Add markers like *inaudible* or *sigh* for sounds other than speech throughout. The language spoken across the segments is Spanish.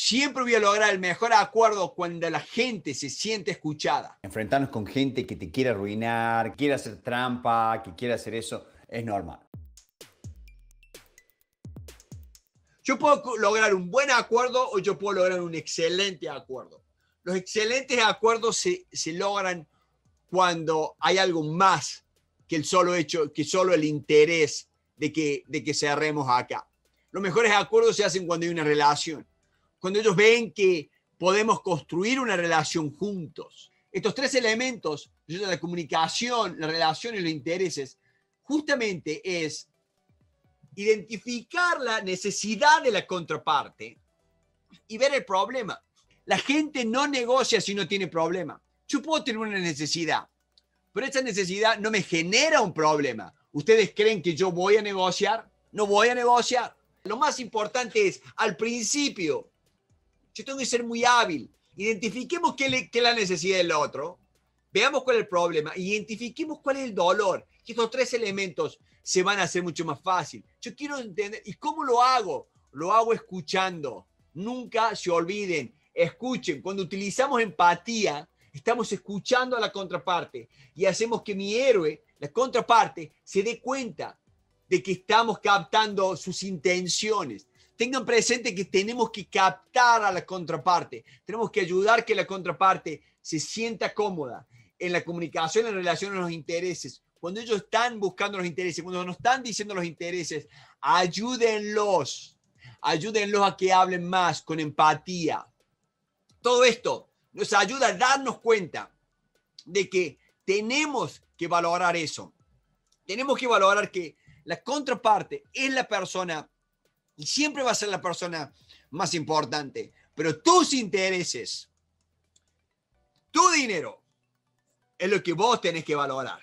Siempre voy a lograr el mejor acuerdo cuando la gente se siente escuchada. Enfrentarnos con gente que te quiere arruinar, quiere hacer trampa, que quiere hacer eso, es normal. Yo puedo lograr un buen acuerdo o yo puedo lograr un excelente acuerdo. Los excelentes acuerdos se, logran cuando hay algo más que el solo hecho, que solo el interés de que, de que cerremos acá. Los mejores acuerdos se hacen cuando hay una relación cuando ellos ven que podemos construir una relación juntos. Estos tres elementos, la comunicación, la relación y los intereses, justamente es identificar la necesidad de la contraparte y ver el problema. La gente no negocia si no tiene problema. Yo puedo tener una necesidad, pero esa necesidad no me genera un problema. ¿Ustedes creen que yo voy a negociar? No voy a negociar. Lo más importante es, al principio, yo tengo que ser muy hábil. Identifiquemos qué, es la necesidad del otro, veamos cuál es el problema, identifiquemos cuál es el dolor. Que estos tres elementos se van a hacer mucho más fácil. Yo quiero entender, ¿y cómo lo hago? Lo hago escuchando. Nunca se olviden, escuchen. Cuando utilizamos empatía, estamos escuchando a la contraparte y hacemos que mi héroe, la contraparte, se dé cuenta de que estamos captando sus intenciones tengan presente que tenemos que captar a la contraparte, tenemos que ayudar que la contraparte se sienta cómoda en la comunicación, en relación a los intereses. Cuando ellos están buscando los intereses, cuando nos están diciendo los intereses, ayúdenlos, ayúdenlos a que hablen más con empatía. Todo esto nos ayuda a darnos cuenta de que tenemos que valorar eso. Tenemos que valorar que la contraparte es la persona y siempre va a ser la persona más importante. Pero tus intereses, tu dinero, es lo que vos tenés que valorar.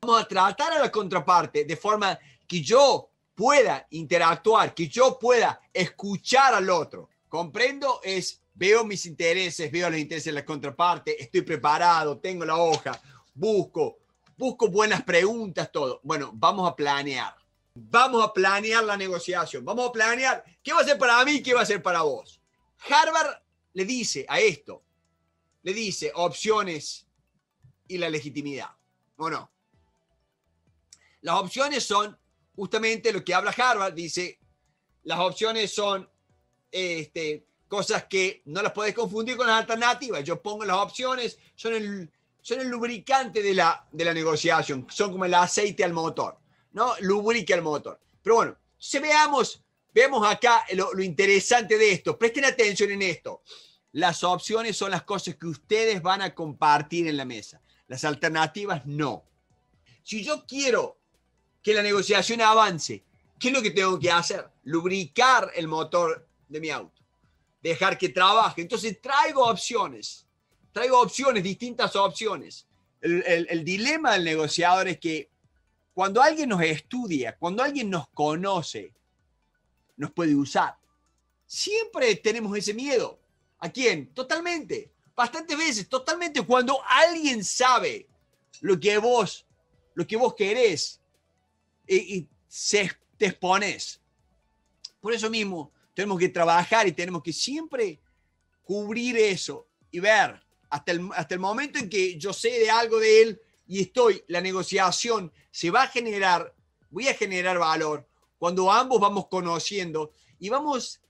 Vamos a tratar a la contraparte de forma que yo pueda interactuar, que yo pueda escuchar al otro. Comprendo es, veo mis intereses, veo los intereses de la contraparte, estoy preparado, tengo la hoja, busco, busco buenas preguntas, todo. Bueno, vamos a planear. Vamos a planear la negociación. Vamos a planear qué va a ser para mí qué va a ser para vos. Harvard le dice a esto, le dice opciones y la legitimidad, ¿o no? Las opciones son justamente lo que habla Harvard, dice, las opciones son este, cosas que no las podés confundir con las alternativas. Yo pongo las opciones, son el, son el lubricante de la, de la negociación, son como el aceite al motor. ¿no? Lubrica el motor. Pero bueno, veamos, vemos acá lo, interesante de esto. Presten atención en esto. Las opciones son las cosas que ustedes van a compartir en la mesa. Las alternativas no. Si yo quiero que la negociación avance, ¿qué es lo que tengo que hacer? Lubricar el motor de mi auto. Dejar que trabaje. Entonces traigo opciones. Traigo opciones, distintas opciones. el dilema del negociador es que cuando alguien nos estudia, cuando alguien nos conoce, nos puede usar. Siempre tenemos ese miedo. ¿A quién? Totalmente. Bastantes veces, totalmente. Cuando alguien sabe lo que vos, lo que vos querés eh, y, te expones. Por eso mismo, tenemos que trabajar y tenemos que siempre cubrir eso y ver hasta el, hasta el momento en que yo sé de algo de él y estoy, la negociación se va a generar, voy a generar valor cuando ambos vamos conociendo y vamos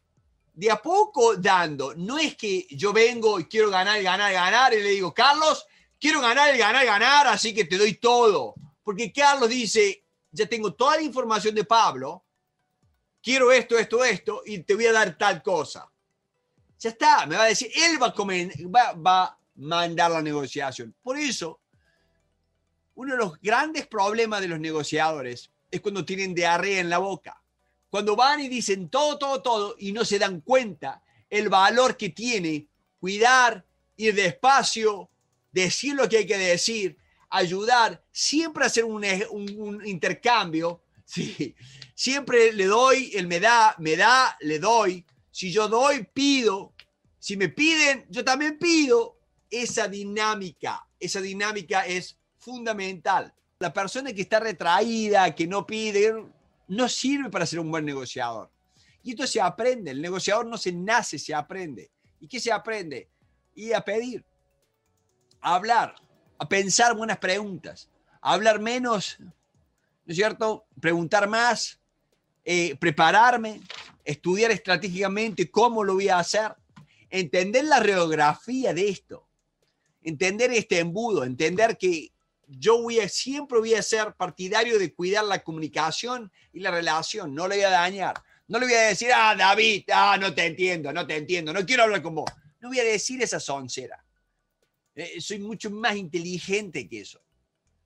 de a poco dando. No es que yo vengo y quiero ganar, ganar, ganar y le digo, Carlos, quiero ganar, ganar, ganar, así que te doy todo. Porque Carlos dice, ya tengo toda la información de Pablo, quiero esto, esto, esto y te voy a dar tal cosa. Ya está, me va a decir, él va a, va mandar la negociación. Por eso uno de los grandes problemas de los negociadores es cuando tienen diarrea en la boca. Cuando van y dicen todo, todo, todo y no se dan cuenta el valor que tiene cuidar, ir despacio, decir lo que hay que decir, ayudar, siempre hacer un, intercambio. *laughs* Siempre le doy, él me da, me da, le doy. Si yo doy, pido. Si me piden, yo también pido. Esa dinámica, esa dinámica es fundamental. La persona que está retraída, que no pide, no sirve para ser un buen negociador. Y esto se aprende, el negociador no se nace, se aprende. ¿Y qué se aprende? ir a pedir, a hablar, a pensar buenas preguntas, a hablar menos, ¿no es cierto? Preguntar más, eh, prepararme, estudiar estratégicamente cómo lo voy a hacer, entender la radiografía de esto, entender este embudo, entender que yo siempre voy a ser partidario de cuidar la comunicación y la relación, no le voy a dañar. No le voy a decir, ah, David, ah, no te entiendo, no te entiendo, no quiero hablar con vos. No voy a decir esa soncera. Eh, soy mucho más inteligente que eso.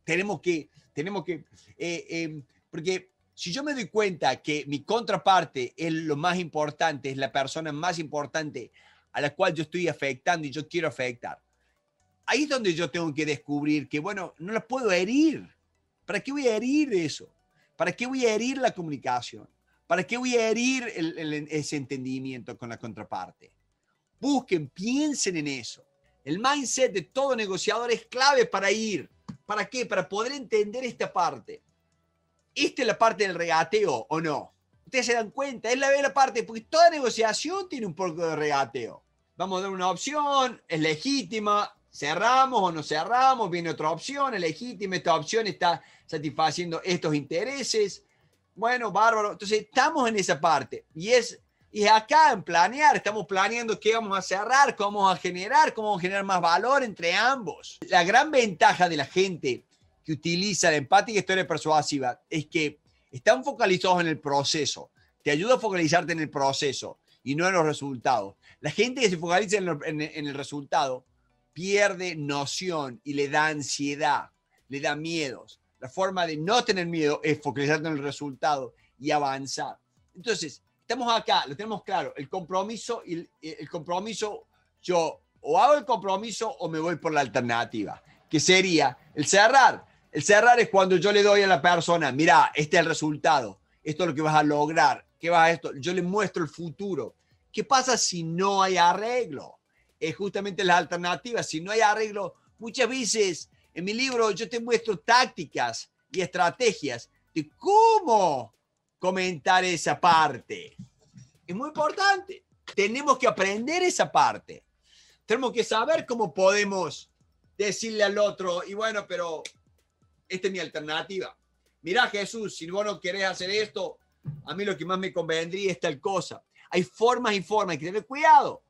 Tenemos que, tenemos que, eh, em, porque si yo me doy cuenta que mi contraparte es lo más importante, es la persona más importante a la cual yo estoy afectando y yo quiero afectar, ahí es donde yo tengo que descubrir que, bueno, no las puedo herir. ¿Para qué voy a herir eso? ¿Para qué voy a herir la comunicación? ¿Para qué voy a herir ese entendimiento con la contraparte? Busquen, piensen en eso. El mindset de todo negociador es clave para ir. ¿Para qué? Para poder entender esta parte. Esta es la parte del regateo, ¿o no? Ustedes se dan cuenta, es la, la parte, porque toda negociación tiene un poco de regateo. Vamos a dar una opción, es legítima, cerramos o no cerramos, viene otra opción, es legítima, esta opción está satisfaciendo estos intereses. Bueno, bárbaro. Entonces, estamos en esa parte. Y es, y acá en planear, estamos planeando qué vamos a cerrar, cómo vamos a generar, cómo generar más valor entre ambos. La gran ventaja de la gente que utiliza la empática y historia persuasiva es que están focalizados en el proceso. Te ayuda a focalizarte en el proceso y no en los resultados. La gente que se focaliza en el resultado pierde noción y le da ansiedad, le da miedos. La forma de no tener miedo es focalizarte en el resultado y avanzar. Entonces, estamos acá, lo tenemos claro, el compromiso, y eh, el, compromiso, yo o hago el compromiso o me voy por la alternativa, que sería el cerrar. El cerrar es cuando yo le doy a la persona, mira, este es el resultado, esto es lo que vas a lograr, ¿qué va esto? Yo le muestro el futuro. ¿Qué pasa si no hay arreglo? es justamente las alternativas. Si no hay arreglo, muchas veces en mi libro yo te muestro tácticas y estrategias de cómo comentar esa parte. Es muy importante. Tenemos que aprender esa parte. Tenemos que saber cómo podemos decirle al otro, y bueno, pero esta es mi alternativa. Mira, Jesús, si vos no querés hacer esto, a mí lo que más me convendría es tal cosa. Hay formas y formas, hay que tener cuidado.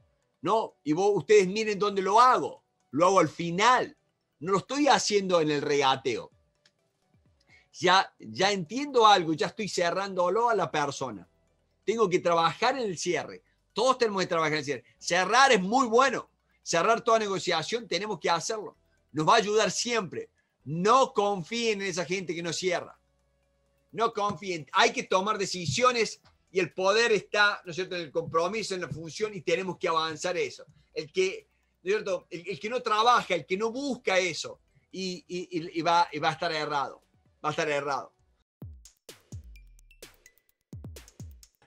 ¿no? Y vos, ustedes miren dónde lo hago. Lo hago al final. No lo estoy haciendo en el regateo. Ya, ya entiendo algo, ya estoy cerrándolo a la persona. Tengo que trabajar en el cierre. Todos tenemos que trabajar en el cierre. Cerrar es muy bueno. Cerrar toda negociación tenemos que hacerlo. Nos va a ayudar siempre. No confíen en esa gente que no cierra. No confíen. Hay que tomar decisiones y el poder está, ¿no es cierto?, en el compromiso, en la función y tenemos que avanzar eso. El que, ¿no es cierto?, el, que no trabaja, el que no busca eso y, va, va a estar errado, va a estar errado.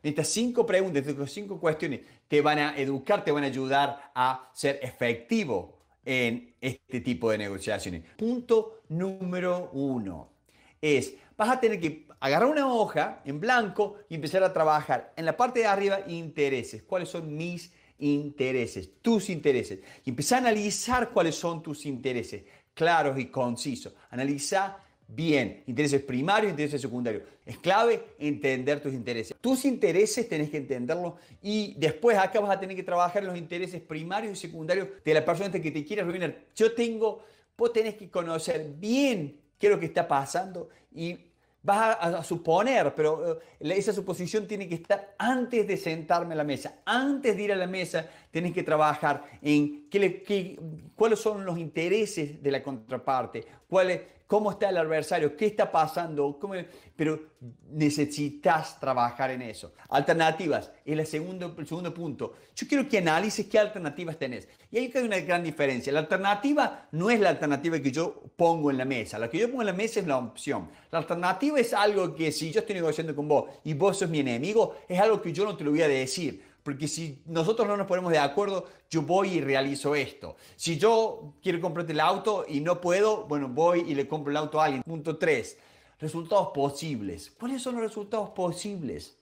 Estas cinco preguntas, estas cinco cuestiones te van a educar, te van a ayudar a ser efectivo en este tipo de negociaciones. Punto número uno es vas a tener que agarrar una hoja en blanco y empezar a trabajar. En la parte de arriba, intereses. ¿Cuáles son mis intereses? Tus intereses. Y empezar a analizar cuáles son tus intereses, claros y concisos. Analiza bien. Intereses primarios, intereses secundarios. Es clave entender tus intereses. Tus intereses tenés que entenderlos y después acá vas a tener que trabajar los intereses primarios y secundarios de la persona que te quiere arruinar. Yo tengo, vos tenés que conocer bien qué es lo que está pasando y Vas a, suponer, pero eh, esa suposición tiene que estar antes de sentarme a la mesa. Antes de ir a la mesa, tienes que trabajar en qué cuáles son los intereses de la contraparte, cuál cómo está el adversario, qué está pasando, cómo... pero necesitas trabajar en eso. Alternativas, es el segundo, el segundo punto. Yo quiero que analices qué alternativas tenés. Y ahí hay una gran diferencia. La alternativa no es la alternativa que yo pongo en la mesa. La que yo pongo en la mesa es la opción. La alternativa es algo que si yo estoy negociando con vos y vos sos mi enemigo, es algo que yo no te lo voy a decir. Porque si nosotros no nos ponemos de acuerdo, yo voy y realizo esto. Si yo quiero comprarte el auto y no puedo, bueno, voy y le compro el auto a alguien. Punto 3. Resultados posibles. ¿Cuáles son los resultados posibles?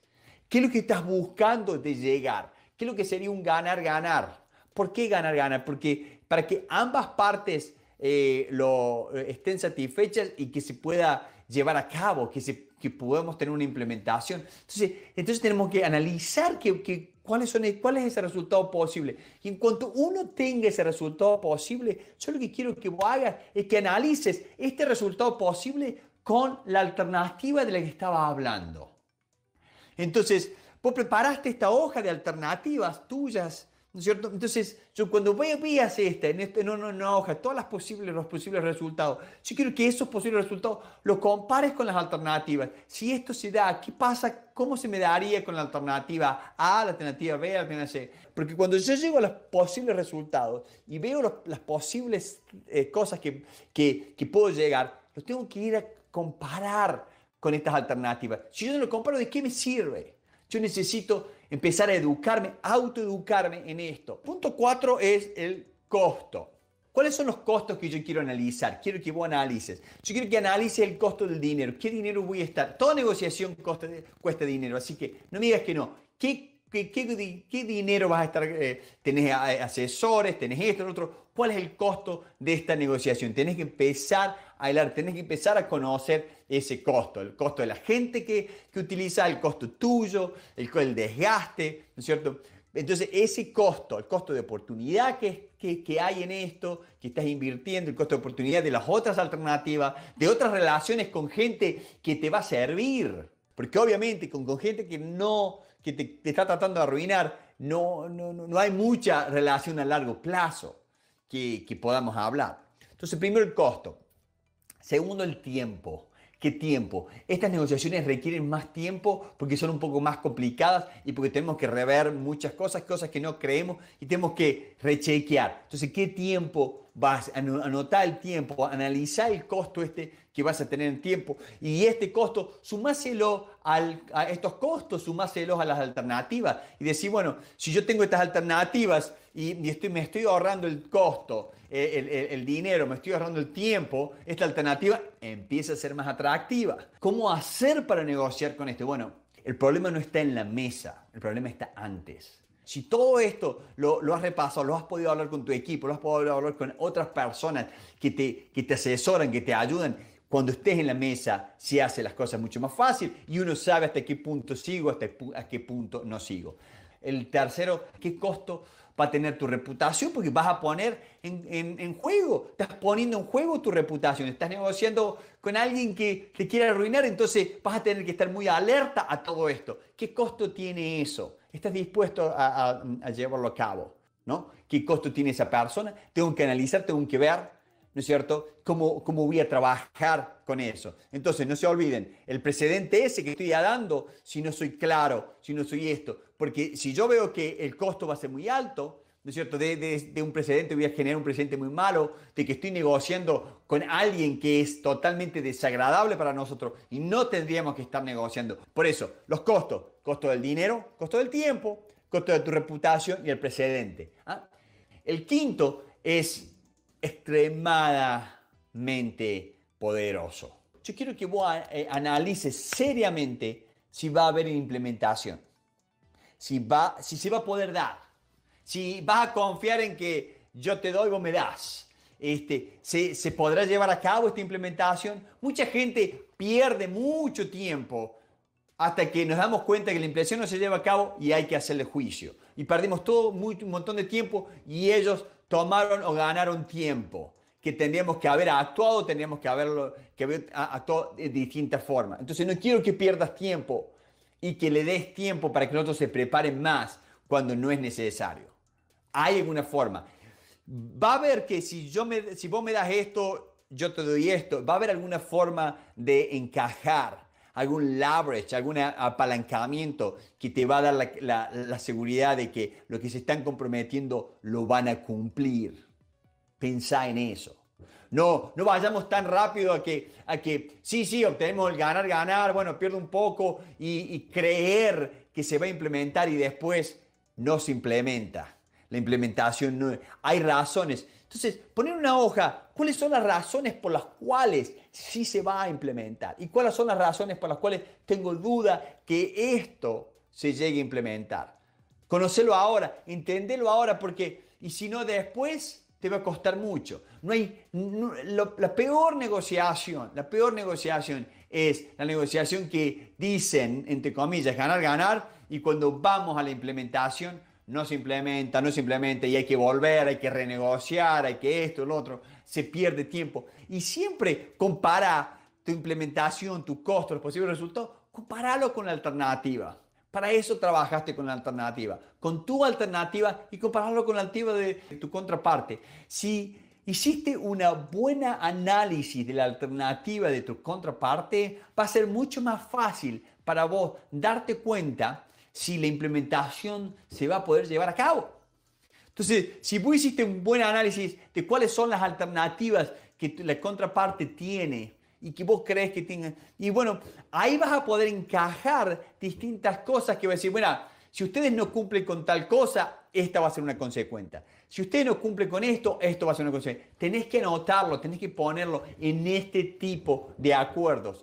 ¿Qué es lo que estás buscando de llegar? ¿Qué es lo que sería un ganar-ganar? ¿Por qué ganar-ganar? Porque para que ambas partes eh, lo, eh, estén satisfechas y que se pueda llevar a cabo, que, se, que podamos tener una implementación. Entonces, entonces tenemos que analizar que, cuáles son, e, cuál es ese resultado posible. Y en cuanto uno tenga ese resultado posible, yo lo que quiero que vos hagas es que analices este resultado posible con la alternativa de la que estaba hablando. Entonces, vos preparaste esta hoja de alternativas tuyas entonces, yo cuando voy, vías esta, en, este, no, no, no, hoja, todas las posibles, los posibles resultados, yo quiero que esos posibles resultados los compares con las alternativas. Si esto se da, ¿qué pasa? ¿Cómo se me daría con la alternativa A, la alternativa B, la alternativa C? Porque cuando yo llego a los posibles resultados y veo las posibles eh, cosas que, que, que puedo llegar, los tengo que ir a comparar con estas alternativas. Si yo no lo comparo, ¿de qué me sirve? Yo necesito empezar a educarme, autoeducarme en esto. Punto cuatro es el costo. ¿Cuáles son los costos que yo quiero analizar? Quiero que vos analices. Yo quiero que analices el costo del dinero. ¿Qué dinero voy a estar? Toda negociación costa, cuesta dinero, así que no me digas que no. ¿Qué, qué, dinero vas a estar? Eh, ¿Tenés eh, asesores? ¿Tenés esto, otro? ¿Cuál es el costo de esta negociación? Tenés que empezar a hablar, tenés que empezar a conocer ese costo, el costo de la gente que, que utiliza, el costo tuyo, el, el desgaste, ¿no es cierto? Entonces, ese costo, el costo de oportunidad que, que, que, hay en esto, que estás invirtiendo, el costo de oportunidad de las otras alternativas, de otras relaciones con gente que te va a servir. Porque obviamente con, con gente que no, que te, está tratando de arruinar, no, no, hay mucha relación a largo plazo que, que podamos hablar. Entonces, primero el costo. Segundo, el tiempo. ¿Qué tiempo. Estas negociaciones requieren más tiempo porque son un poco más complicadas y porque tenemos que rever muchas cosas, cosas que no creemos y tenemos que rechequear. Entonces, ¿qué tiempo vas a anotar el tiempo, analizar el costo este que vas a tener en tiempo y este costo, sumáselo al, a estos costos, sumáselos a las alternativas y decir, bueno, si yo tengo estas alternativas y, estoy, me estoy ahorrando el costo, eh, el, el, dinero, me estoy ahorrando el tiempo, esta alternativa empieza a ser más atractiva. ¿Cómo hacer para negociar con esto? Bueno, el problema no está en la mesa, el problema está antes. Si todo esto lo, has repasado, lo has podido hablar con tu equipo, lo has podido hablar con otras personas que te, que te asesoran, que te ayudan, cuando estés en la mesa se hace las cosas mucho más fácil y uno sabe hasta qué punto sigo, hasta qué punto no sigo. El tercero, ¿qué costo va a tener tu reputación? Porque vas a poner en, en, juego, estás poniendo en juego tu reputación, estás negociando con alguien que te quiere arruinar, entonces vas a tener que estar muy alerta a todo esto. ¿Qué costo tiene eso? estás dispuesto a, llevarlo a cabo, ¿no? ¿Qué costo tiene esa persona? Tengo que analizar, tengo que ver, ¿no es cierto? ¿Cómo, cómo voy a trabajar con eso? Entonces, no se olviden, el precedente ese que estoy dando, si no soy claro, si no soy esto, porque si yo veo que el costo va a ser muy alto, ¿no es cierto?, de, un precedente, voy a generar un precedente muy malo, de que estoy negociando con alguien que es totalmente desagradable para nosotros y no tendríamos que estar negociando. Por eso, los costos, costo del dinero, costo del tiempo, costo de tu reputación y el precedente. ¿ah? El quinto es extremadamente poderoso. Yo quiero que vos eh, eh, analices seriamente si va a haber implementación, si, va, si se va a poder dar. Si vas a confiar en que yo te doy, o me das. Este, ¿se, podrá llevar a cabo esta implementación? Mucha gente pierde mucho tiempo hasta que nos damos cuenta que la implementación no se lleva a cabo y hay que hacerle juicio. Y perdimos todo un montón de tiempo y ellos tomaron o ganaron tiempo que tendríamos que haber actuado, tendríamos que haberlo que haber actuado de distintas formas. Entonces no quiero que pierdas tiempo y que le des tiempo para que nosotros se preparen más cuando no es necesario. Hay alguna forma. Va a haber que si, yo me, si vos me das esto, yo te doy esto. Va a haber alguna forma de encajar, algún leverage, algún apalancamiento que te va a dar la, seguridad de que lo que se están comprometiendo lo van a cumplir. Pensá en eso. No, no vayamos tan rápido a que, a que sí, sí, obtenemos el ganar, ganar, bueno, pierdo un poco y creer que se va a implementar y después no se implementa la implementación, no, hay razones. Entonces, poner una hoja, ¿cuáles son las razones por las cuales sí se va a implementar? ¿Y cuáles son las razones por las cuales tengo duda que esto se llegue a implementar? Conocerlo ahora, entenderlo ahora, porque, y si no después, te va a costar mucho. No hay, la peor negociación, la peor negociación es la negociación que dicen, entre comillas, ganar, ganar, y cuando vamos a la implementación no se implementa, no se implementa y hay que volver, hay que renegociar, hay que esto, lo otro, se pierde tiempo. Y siempre compara tu implementación, tu costo, los posibles resultados, compáralo con la alternativa. Para eso trabajaste con la alternativa, con tu alternativa y compararlo con la alternativa de tu contraparte. Si hiciste un buen análisis de la alternativa de tu contraparte, va a ser mucho más fácil para vos darte cuenta si la implementación se va a poder llevar a cabo. Entonces, si vos hiciste un buen análisis de cuáles son las alternativas que la contraparte tiene y que vos crees que tengan, y bueno, ahí vas a poder encajar distintas cosas que va a decir, bueno, si ustedes no cumplen con tal cosa, esta va a ser una consecuencia. Si ustedes no cumplen con esto, esto va a ser una consecuencia. Tenés que anotarlo, tenés que ponerlo en este tipo de acuerdos.